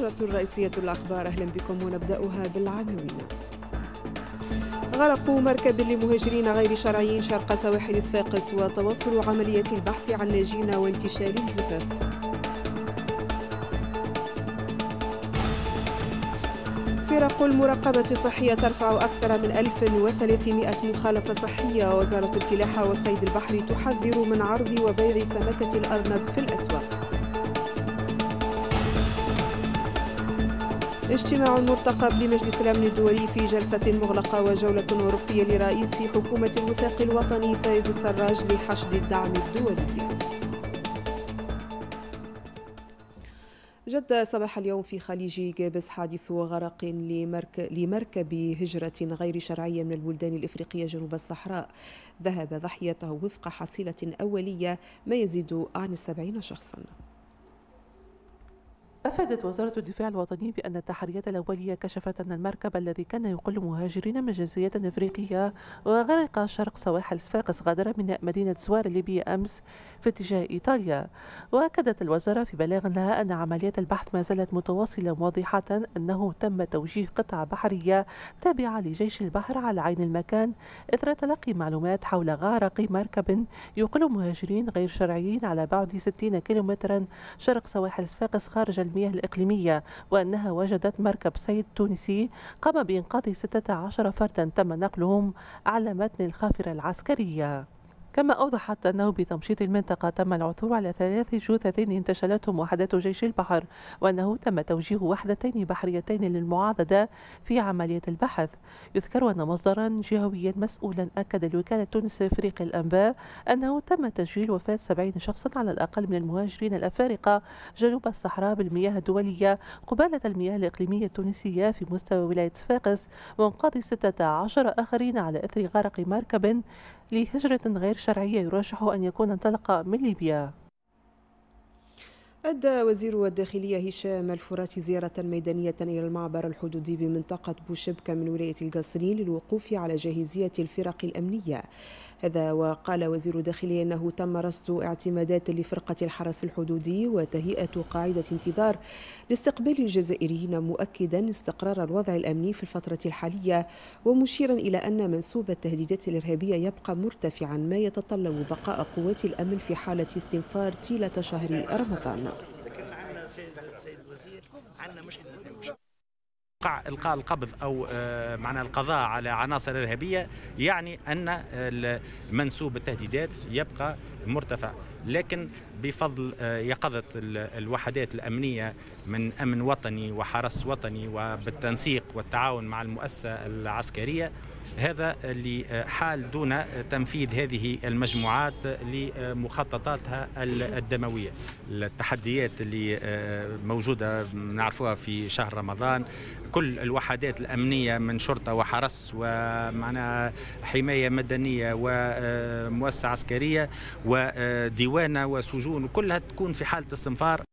النشرة الرئيسية الأخبار أهلا بكم ونبدأها بالعناوين غرق مركب لمهاجرين غير شرعيين شرق سواحل صفاقس وتواصل عملية البحث عن لاجئين وانتشال الجثث فرق المراقبة الصحية ترفع أكثر من 1300 مخالفة صحية وزارة الفلاحة والصيد البحري تحذر من عرض وبيع سمكة الأرنب في الأسواق اجتماع مرتقب لمجلس الأمن الدولي في جلسة مغلقة وجولة أوروبية لرئيس حكومة الوفاق الوطني فايز السراج لحشد الدعم الدولي جد صباح اليوم في خليج جابس حادث غرق لمرك... لمركب هجرة غير شرعية من البلدان الإفريقية جنوب الصحراء ذهب ضحيته وفق حصيلة أولية ما يزيد عن السبعين شخصاً أفادت وزارة الدفاع الوطني بأن التحريات الأولية كشفت أن المركب الذي كان يقل مهاجرين من جنسية أفريقية وغرق شرق سواحل صفاقس غادر من مدينة سوار الليبية أمس في اتجاه إيطاليا وأكدت الوزارة في بلاغ لها أن عمليات البحث ما زالت متواصلة واضحة أنه تم توجيه قطعة بحرية تابعة لجيش البحر على عين المكان إثر تلقي معلومات حول غارق مركب يقل مهاجرين غير شرعيين على بعد 60 كيلومترا شرق سواحل صفاقس خارج المياه الإقليمية وأنها وجدت مركب سيد تونسي قام بإنقاذ 16 فردا تم نقلهم على متن الخافرة العسكرية كما أوضحت أنه بتمشيط المنطقة تم العثور على ثلاث جثثين انتشلتهم وحدات جيش البحر وأنه تم توجيه وحدتين بحريتين للمعاضدة في عملية البحث يذكر أن مصدرا جهويا مسؤولا أكد الوكالة تونس فريق الأنباء أنه تم تسجيل وفاة 70 شخصا على الأقل من المهاجرين الأفارقة جنوب الصحراء بالمياه الدولية قبالة المياه الإقليمية التونسية في مستوى ولاية صفاقس وانقاذ 16 آخرين على إثر غرق مركب لهجرة غير شرعية يرشح أن يكون انطلق من ليبيا أدى وزير الداخلية هشام الفراتي زيارة ميدانية إلى المعبر الحدودي بمنطقة بوشبكة من ولاية القصرين للوقوف على جاهزية الفرق الأمنية هذا وقال وزير الداخلية أنه تم رصد اعتمادات لفرقة الحرس الحدودي وتهيئة قاعدة انتظار لاستقبال الجزائريين مؤكدا استقرار الوضع الأمني في الفترة الحالية ومشيرا إلى أن منسوب التهديدات الإرهابية يبقى مرتفعا ما يتطلب بقاء قوات الأمن في حالة استنفار طيلة شهر رمضان ايقاع القاء القبض او آه، معنى القضاء على عناصر ارهابيه يعني ان منسوب التهديدات يبقى مرتفع لكن بفضل آه، يقظة الوحدات الأمنية من أمن وطني وحرس وطني وبالتنسيق والتعاون مع المؤسسة العسكرية هذا اللي حال دون تنفيذ هذه المجموعات لمخططاتها الدمويه التحديات اللي موجوده نعرفوها في شهر رمضان كل الوحدات الامنيه من شرطه وحرس ومعناها حمايه مدنيه ومؤسسه عسكريه وديوانه وسجون كلها تكون في حاله استنفار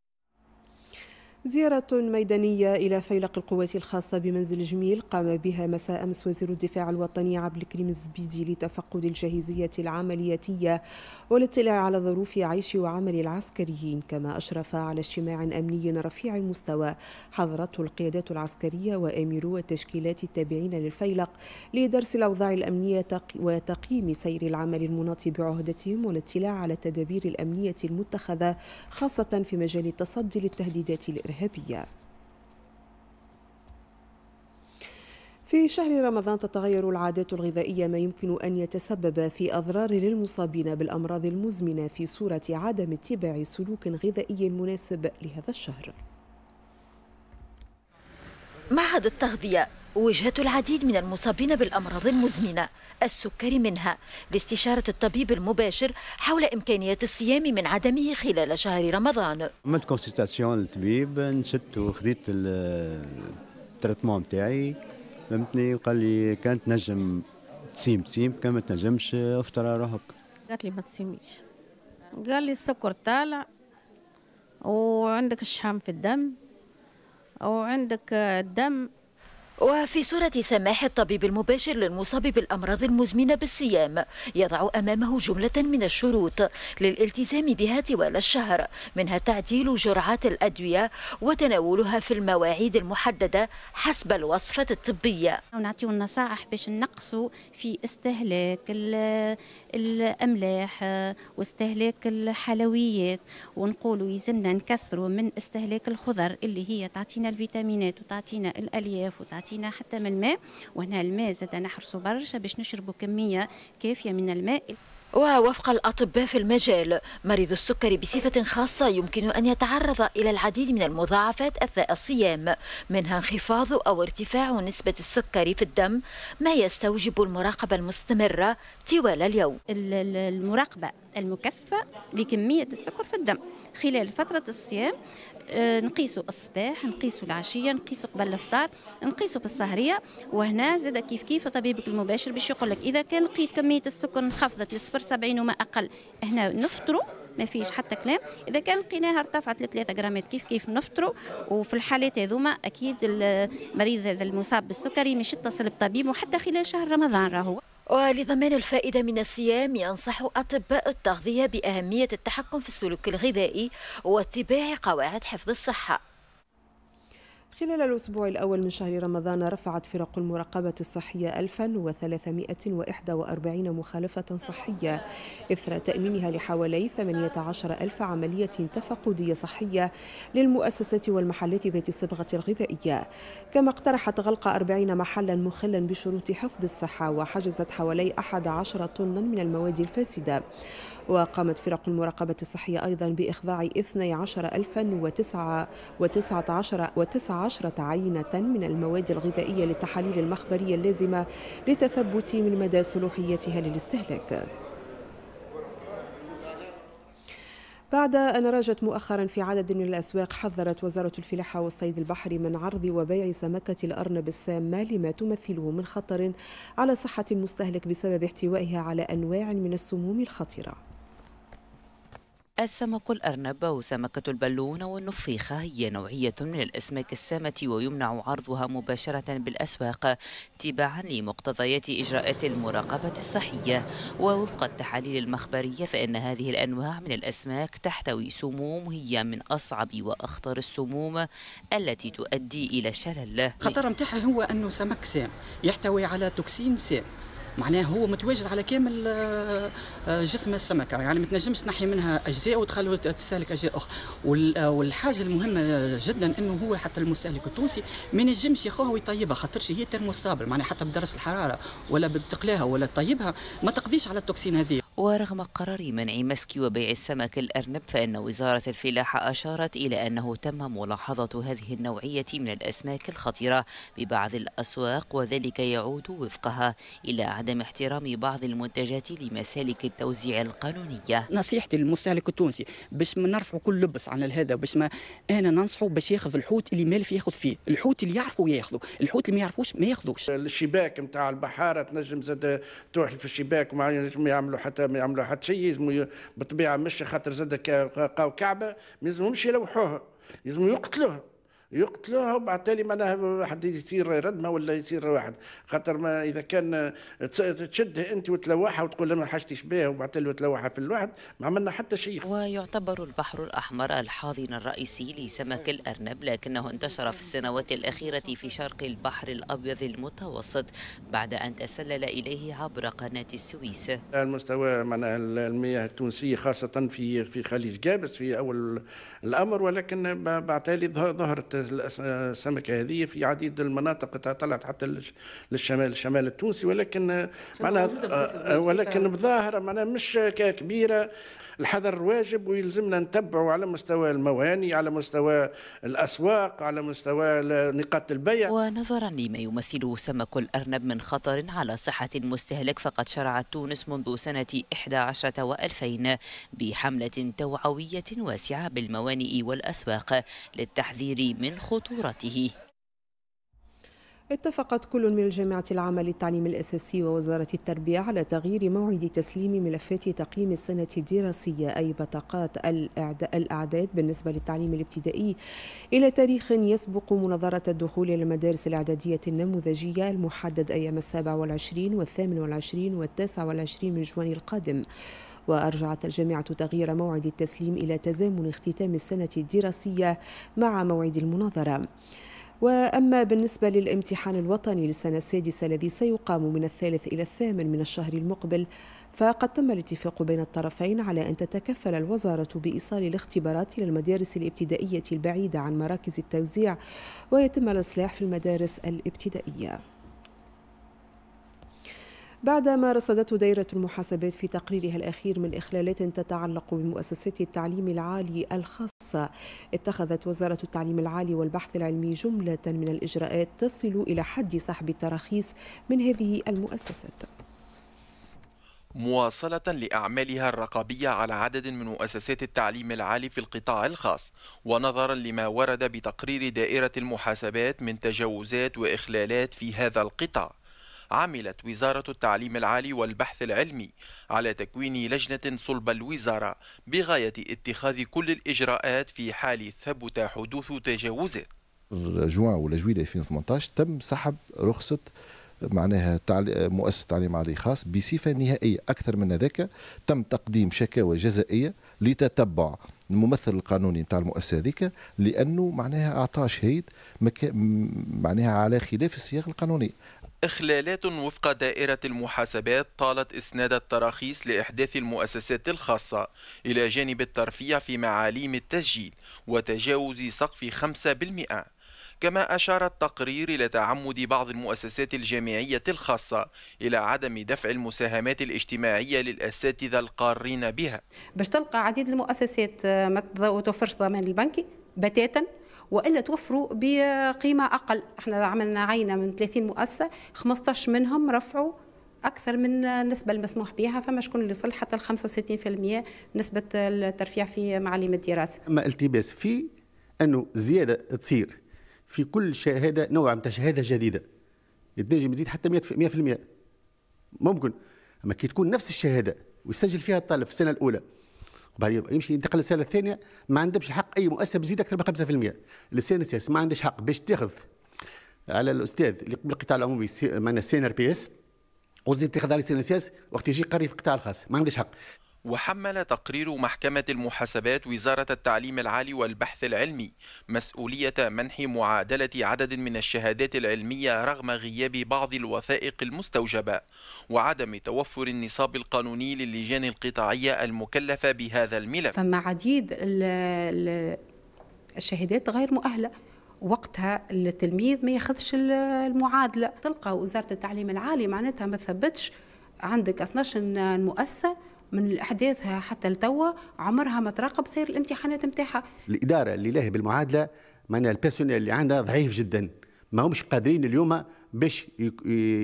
زيارة ميدانية إلى فيلق القوات الخاصة بمنزل جميل قام بها مساء أمس وزير الدفاع الوطني عبد الكريم الزبيدي لتفقد الجاهزية العملياتية والاطلاع على ظروف عيش وعمل العسكريين كما أشرف على اجتماع أمني رفيع المستوى حضرته القيادات العسكرية وأميرو التشكيلات التابعين للفيلق لدرس الأوضاع الأمنية وتقييم سير العمل المناط بعهدتهم والاطلاع على التدابير الأمنية المتخذة خاصة في مجال التصدي للتهديدات الإرهابية الإرهابية في شهر رمضان تتغير العادات الغذائية ما يمكن أن يتسبب في أضرار للمصابين بالأمراض المزمنة في صورة عدم اتباع سلوك غذائي مناسب لهذا الشهر معهد التغذية وجهة العديد من المصابين بالأمراض المزمنة السكري منها لاستشارة الطبيب المباشر حول إمكانية الصيام من عدمه خلال شهر رمضان عملت كونسلتاسيون للطبيب نشدت وخذيت التريتمون نتاعي فهمتني وقال لي كان تنجم تسيم تسيم كان ما تنجمش افطر روحك قالت لي ما تسيميش قال لي السكر طالع وعندك الشحام في الدم أو عندك الدم وفي صورة سماح الطبيب المباشر للمصاب بالأمراض المزمنة بالصيام يضع أمامه جملة من الشروط للالتزام بها طوال الشهر منها تعديل جرعات الأدوية وتناولها في المواعيد المحددة حسب الوصفة الطبية ونعطيو النصائح باش نقصوا في استهلاك الأملاح آه، واستهلاك الحلويات ونقولوا يزمنا نكثروا من استهلاك الخضر اللي هي تعطينا الفيتامينات وتعطينا الألياف وتعطينا يعطينا حتى من الماء وهنا الماء زاد نحرصوا برشا باش نشربوا كميه كافيه من الماء ووفق الأطباء في المجال مريض السكري بصفة خاصة يمكن أن يتعرض إلى العديد من المضاعفات أثناء الصيام منها انخفاض أو ارتفاع نسبة السكري في الدم ما يستوجب المراقبة المستمرة طوال اليوم المراقبة المكثفة لكمية السكر في الدم خلال فترة الصيام نقيسوا الصباح نقيسوا العشيه نقيسوا قبل الفطار نقيسوا في السهريه وهنا زاد كيف كيف طبيبك المباشر باش يقول لك اذا كان لقيت كميه السكر انخفضت ل 70 وما اقل هنا نفطروا ما فيش حتى كلام اذا كان لقيناها ارتفعت ل 3 غرامات كيف كيف نفطروا وفي الحالات هذوما اكيد المريض المصاب بالسكري مش يتصل بطبيبه وحتى خلال شهر رمضان راهو ولضمان الفائدة من الصيام ينصح أطباء التغذية بأهمية التحكم في السلوك الغذائي واتباع قواعد حفظ الصحة خلال الأسبوع الأول من شهر رمضان رفعت فرق المراقبة الصحية 1341 مخالفة صحية إثر تأمينها لحوالي 18 ألف عملية تفقدية صحية للمؤسسات والمحلات ذات الصبغة الغذائية كما اقترحت غلق 40 محلا مخلا بشروط حفظ الصحة وحجزت حوالي 11 طنا من المواد الفاسدة وقامت فرق المراقبة الصحية أيضا بإخضاع 12019 عينة من المواد الغذائية للتحاليل المخبرية اللازمة للتثبت من مدى صلوحيتها للاستهلاك بعد أن راجت مؤخرا في عدد من الأسواق حذرت وزارة الفلاحة والصيد البحري من عرض وبيع سمكة الأرنب السامة لما تمثله من خطر على صحة المستهلك بسبب احتوائها على أنواع من السموم الخطيرة السمك الأرنب وسمكة البالون والنفيخة هي نوعية من الأسماك السامة ويمنع عرضها مباشرة بالأسواق تباعا لمقتضيات إجراءات المراقبة الصحية ووفق التحاليل المخبرية فإن هذه الأنواع من الأسماك تحتوي سموم هي من أصعب وأخطر السموم التي تؤدي إلى شلل خطر متاعها هو أنه سمك سام يحتوي على توكسين سام معناها هو متواجد على كامل آه، آه، جسم السمكه يعني ما تنجمش تنحي منها اجزاء وتخلو تستهلك اجزاء اخرى آه، والحاجه المهمه جدا انه هو حتى المستهلك التونسي ما ينجمش ياخوها ويطيبها خاطرش هي ترموستابل معناها حتى بدرجه الحراره ولا بتقلاها ولا تطيبها ما تقضيش على التوكسين هذه ورغم قرار منع مسك وبيع السمك الأرنب فإن وزارة الفلاحة أشارت إلى أنه تم ملاحظة هذه النوعية من الأسماك الخطيرة ببعض الأسواق وذلك يعود وفقها إلى عدم احترام بعض المنتجات لمسالك التوزيع القانونية نصيحتي للمستهلك التونسي باش ما نرفعوا كل لبس عن هذا باش ما أنا ننصحه باش ياخذ الحوت اللي مالف ياخذ فيه الحوت اللي يعرفه ياخذه الحوت اللي ما يعرفوش ما ياخذوش الشباك نتاع البحارة تنجم زاد تروح في الشباك وما يعملوا حتى حتى ما يعملوا حتى شيء بالطبيعه مش خاطر زاد كعبه ما يلزمهمش يلوحوها يلزموا يقتلوها يقتلوها وبالتالي معناها واحد يصير ردمه ولا يصير واحد خاطر ما اذا كان تشدها انت وتلوحها وتقول لها ما حشتش بها وبالتالي تلوحها في الواحد ما عملنا حتى شيء ويعتبر البحر الاحمر الحاضن الرئيسي لسمك الارنب لكنه انتشر في السنوات الاخيره في شرق البحر الابيض المتوسط بعد ان تسلل اليه عبر قناه السويس المستوى معناها المياه التونسيه خاصه في في خليج جابس في اول الامر ولكن بالتالي ظهرت السمكه هذه في عديد المناطق طلعت حتى للشمال الشمال التونسي ولكن معناها آه، ولكن بظاهره معناها مش كبيره الحذر واجب ويلزمنا نتبعوا على مستوى المواني على مستوى الاسواق على مستوى نقاط البيع ونظرا لما يمثله سمك الارنب من خطر على صحه المستهلك فقد شرعت تونس منذ سنه 11 و2000 بحمله توعويه واسعه بالموانئ والاسواق للتحذير من من خطورته اتفقت كل من الجامعة العامة للتعليم الأساسي ووزارة التربية على تغيير موعد تسليم ملفات تقييم السنة الدراسية أي بطاقات الأعداد بالنسبة للتعليم الابتدائي إلى تاريخ يسبق مناظرة الدخول إلى المدارس الإعدادية النموذجية المحدد أيام السابع والعشرين والثامن والعشرين والتاسع والعشرين من جوان القادم وأرجعت الجامعة تغيير موعد التسليم إلى تزامن اختتام السنة الدراسية مع موعد المناظرة وأما بالنسبة للامتحان الوطني للسنة السادسة الذي سيقام من الثالث إلى الثامن من الشهر المقبل فقد تم الاتفاق بين الطرفين على أن تتكفل الوزارة بإيصال الاختبارات إلى المدارس الابتدائية البعيدة عن مراكز التوزيع ويتم الإصلاح في المدارس الابتدائية بعدما رصدته دائرة المحاسبات في تقريرها الأخير من إخلالات تتعلق بمؤسسات التعليم العالي الخاصة اتخذت وزارة التعليم العالي والبحث العلمي جملة من الإجراءات تصل إلى حد سحب التراخيص من هذه المؤسسات مواصلة لأعمالها الرقابية على عدد من مؤسسات التعليم العالي في القطاع الخاص ونظرا لما ورد بتقرير دائرة المحاسبات من تجاوزات وإخلالات في هذا القطاع عملت وزارة التعليم العالي والبحث العلمي على تكوين لجنة صلب الوزارة بغاية اتخاذ كل الإجراءات في حال ثبت حدوث تجاوزه جوان ولا جويلة 2018 تم سحب رخصة معناها مؤسسة تعليم عالي خاص بصفة نهائية أكثر من ذلك تم تقديم شكاوى جزائية لتتبع الممثل القانوني نتاع المؤسسه هذيك لانه معناها اعطاه شهيد معناها على خلاف السياق القانوني إخلالات وفق دائرة المحاسبات طالت إسناد التراخيص لإحداث المؤسسات الخاصة إلى جانب الترفيع في معاليم التسجيل وتجاوز سقف 5% كما أشار التقرير إلى تعمد بعض المؤسسات الجامعية الخاصة إلى عدم دفع المساهمات الاجتماعية للأساتذة القارين بها باش تلقى عديد المؤسسات آه، ما توفرش ضمان البنكي بتاتا والا توفروا بقيمه اقل احنا عملنا عينه من 30 مؤسسه 15 منهم رفعوا اكثر من النسبه المسموح بها فما شكون اللي وصل حتى ال 65% نسبه الترفيع في معالم الدراسه. اما التباس في انه زياده تصير في كل شهاده نوع من شهاده جديده تنجم تزيد حتى 100% ممكن اما كي تكون نفس الشهاده ويسجل فيها الطالب في السنه الاولى وبعد يمشي ينتقل للسنه الثانيه ما عندهمش حق اي مؤسسه بتزيد اكثر من 5% للسنه السادسه ما عندهاش حق باش تاخذ على الاستاذ اللي قبل القطاع العمومي معنا السي ار بي اس وتزيد تاخذ على السي ان اس وقت يجي قري في القطاع الخاص ما عندهاش حق وحمل تقرير محكمة المحاسبات وزارة التعليم العالي والبحث العلمي مسؤولية منح معادلة عدد من الشهادات العلمية رغم غياب بعض الوثائق المستوجبة وعدم توفر النصاب القانوني للجان القطاعية المكلفة بهذا الملف فما عديد الشهادات غير مؤهلة وقتها التلميذ ما ياخذش المعادلة تلقى وزارة التعليم العالي معناتها ما ثبتش عندك 12 مؤسسة من احداثها حتى لتوا عمرها ما تراقب سير الامتحانات نتاعها الاداره اللي لاهي بالمعادله معناها البيرسونيل اللي عندها ضعيف جدا ما همش قادرين اليوم باش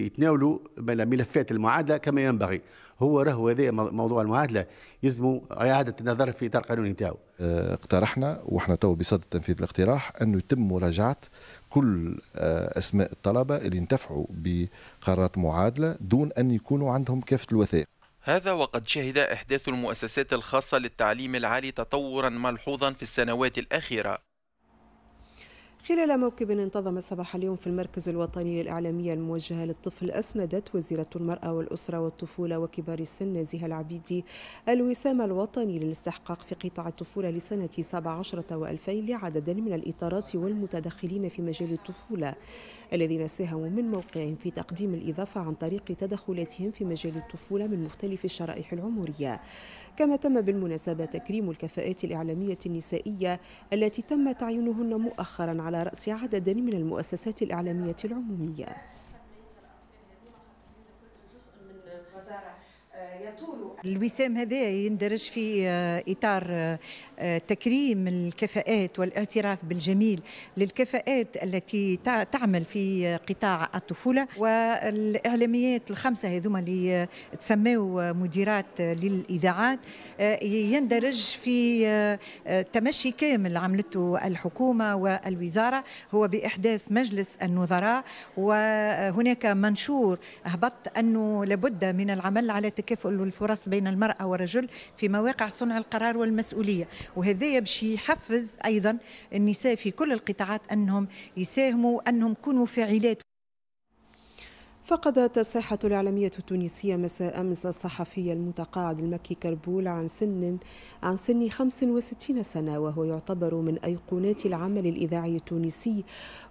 يتناولوا ملفات المعادله كما ينبغي هو راهو هذا موضوع المعادله يلزم اعاده النظر في اطار قانوني نتاعو آه، اقترحنا واحنا تو بصدد تنفيذ الاقتراح انه يتم مراجعه كل آه، اسماء الطلبه اللي انتفعوا بقرارات معادله دون ان يكونوا عندهم كافه الوثائق هذا وقد شهد إحداث المؤسسات الخاصة للتعليم العالي تطورا ملحوظا في السنوات الأخيرة خلال موكب انتظم صباح اليوم في المركز الوطني للإعلامية الموجهة للطفل أسندت وزيرة المرأة والأسرة والطفولة وكبار السن نزيهة العبيدي الوسام الوطني للاستحقاق في قطاع الطفولة لسنة 17 و2000 لعدد من الإطارات والمتدخلين في مجال الطفولة الذين ساهموا من موقعهم في تقديم الإضافة عن طريق تدخلاتهم في مجال الطفولة من مختلف الشرائح العمرية كما تم بالمناسبة تكريم الكفاءات الإعلامية النسائية التي تم تعيينهن مؤخرا على رأس عدد من المؤسسات الإعلامية العمومية آه، يطول الوسام هذا يندرج في آه، اطار آه، آه، تكريم الكفاءات والاعتراف بالجميل للكفاءات التي تعمل في قطاع الطفوله والاعلاميات الخمسه هذوما اللي تسموا مديرات للاذاعات يندرج في تمشي كامل عملته الحكومه والوزاره هو باحداث مجلس النظراء وهناك منشور هبط انه لابد من العمل على تكافؤ الفرص بين المرأة والرجل في مواقع صنع القرار والمسؤولية وهذا باش يحفز أيضا النساء في كل القطاعات أنهم يساهموا أنهم يكونوا فاعلات فقدت الساحة الإعلامية التونسية مساء أمس الصحفي المتقاعد المكي كربول عن سن عن سن 65 سنة وهو يعتبر من أيقونات العمل الإذاعي التونسي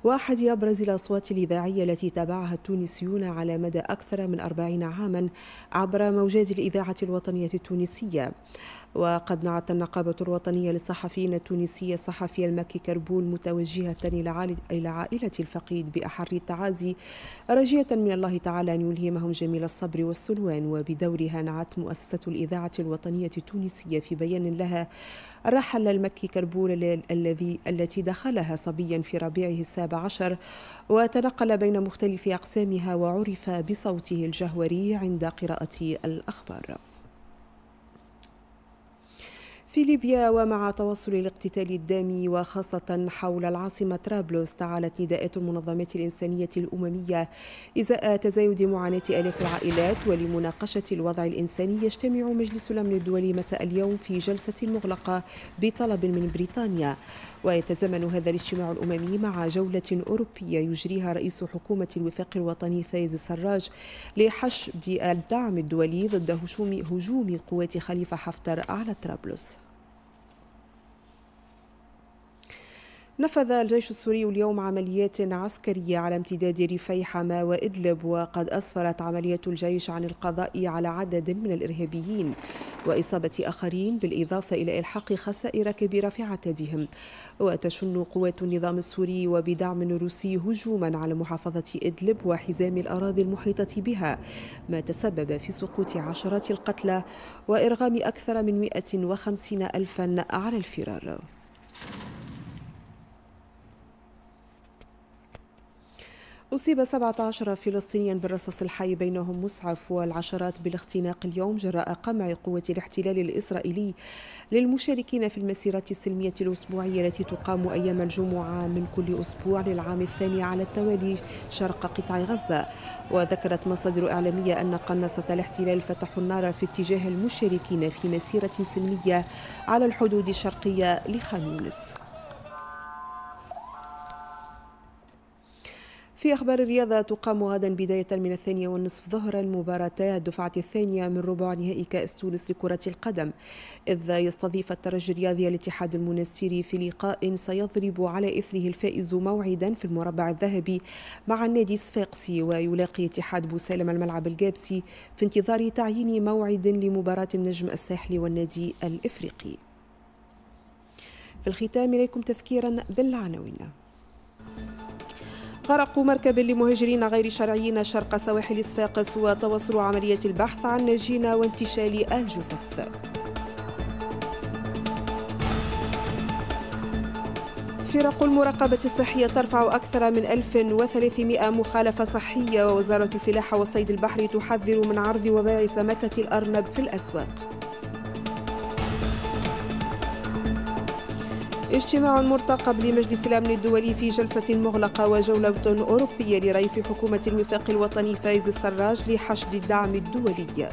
وأحد أبرز الأصوات الإذاعية التي تابعها التونسيون على مدى أكثر من 40 عاما عبر موجات الإذاعة الوطنية التونسية وقد نعت النقابة الوطنية للصحفيين التونسية الصحفي المكي كربون متوجهة إلى عائلة الفقيد بأحر التعازي راجية من الله تعالى أن يلهمهم جميل الصبر والسلوان وبدورها نعت مؤسسة الإذاعة الوطنية التونسية في بيان لها رحل المكي كربون الذي التي دخلها صبيا في ربيعه السابع عشر وتنقل بين مختلف أقسامها وعرف بصوته الجهوري عند قراءة الأخبار في ليبيا ومع توصل الاقتتال الدامي وخاصة حول العاصمة طرابلس تعالت نداءات المنظمات الإنسانية الأممية إزاء تزايد معاناة آلاف العائلات ولمناقشة الوضع الإنساني يجتمع مجلس الأمن الدولي مساء اليوم في جلسة مغلقة بطلب من بريطانيا ويتزامن هذا الاجتماع الأممي مع جولة أوروبية يجريها رئيس حكومة الوفاق الوطني فايز السراج لحشد الدعم الدولي ضد هجوم قوات خليفة حفتر على طرابلس نفذ الجيش السوري اليوم عمليات عسكرية على امتداد ريفي حما وإدلب وقد أسفرت عملية الجيش عن القضاء على عدد من الإرهابيين وإصابة آخرين بالإضافة إلى إلحاق خسائر كبيرة في عتادهم وتشن قوات النظام السوري وبدعم روسي هجوما على محافظة إدلب وحزام الأراضي المحيطة بها ما تسبب في سقوط عشرات القتلى وإرغام أكثر من 150 ألفا على الفرار أصيب 17 فلسطينيا بالرصاص الحي بينهم مسعف والعشرات بالاختناق اليوم جراء قمع قوة الاحتلال الإسرائيلي للمشاركين في المسيرات السلمية الأسبوعية التي تقام أيام الجمعة من كل أسبوع للعام الثاني على التوالي شرق قطاع غزة وذكرت مصادر إعلامية أن قناصة الاحتلال فتحوا النار في اتجاه المشاركين في مسيرة سلمية على الحدود الشرقية لخميس في أخبار الرياضة تقام غدا بداية من الثانية والنصف ظهرا مباراتي الدفعة الثانية من ربع نهائي كأس تونس لكرة القدم إذ يستضيف الترجي الرياضي الاتحاد المنستيري في لقاء سيضرب على إثره الفائز موعدا في المربع الذهبي مع النادي الصفاقسي ويلاقي اتحاد بوسالم الملعب الجابسي في انتظار تعيين موعد لمباراة النجم الساحلي والنادي الإفريقي في الختام إليكم تذكيرا بالعناوين غرق مركب لمهاجرين غير شرعيين شرق سواحل صفاقس وتواصل عملية البحث عن ناجين وانتشال الجثث فرق المراقبة الصحية ترفع أكثر من 1300 مخالفة صحية ووزارة الفلاحة والصيد البحري تحذر من عرض وباع سمكة الأرنب في الأسواق اجتماع مرتقب لمجلس الأمن الدولي في جلسة مغلقة وجولة أوروبية لرئيس حكومة الوفاق الوطني فايز السراج لحشد الدعم الدولي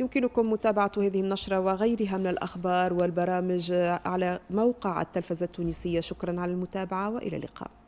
يمكنكم متابعة هذه النشرة وغيرها من الأخبار والبرامج على موقع التلفزة التونسية شكرا على المتابعة وإلى اللقاء